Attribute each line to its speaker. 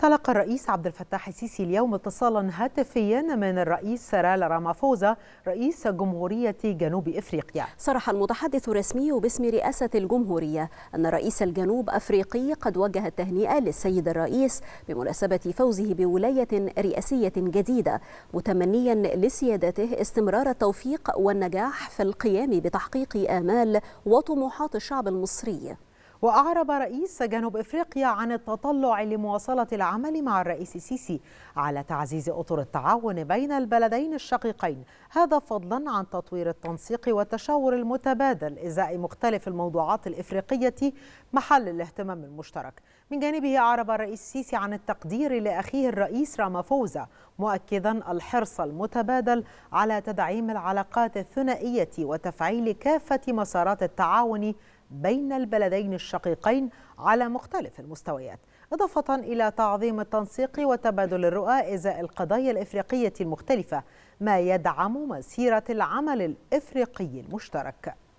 Speaker 1: تلقى الرئيس عبد الفتاح السيسي اليوم اتصالا هاتفيا من الرئيس سرال رامافوزا رئيس جمهورية جنوب إفريقيا صرح المتحدث الرسمي باسم رئاسة
Speaker 2: الجمهورية أن رئيس الجنوب أفريقي قد وجه التهنئة للسيد الرئيس بمناسبة فوزه بولاية رئاسية جديدة متمنيا لسيادته استمرار التوفيق والنجاح في القيام بتحقيق آمال وطموحات
Speaker 1: الشعب المصري وأعرب رئيس جنوب إفريقيا عن التطلع لمواصلة العمل مع الرئيس السيسي على تعزيز أطر التعاون بين البلدين الشقيقين هذا فضلا عن تطوير التنسيق والتشاور المتبادل إزاء مختلف الموضوعات الإفريقية محل الاهتمام المشترك من جانبه أعرب الرئيس السيسي عن التقدير لأخيه الرئيس رامافوزا مؤكدا الحرص المتبادل على تدعيم العلاقات الثنائية وتفعيل كافة مسارات التعاون بين البلدين الشقيقين على مختلف المستويات إضافة إلى تعظيم التنسيق وتبادل الرؤى إزاء القضايا الإفريقية المختلفة ما يدعم مسيرة العمل الإفريقي المشترك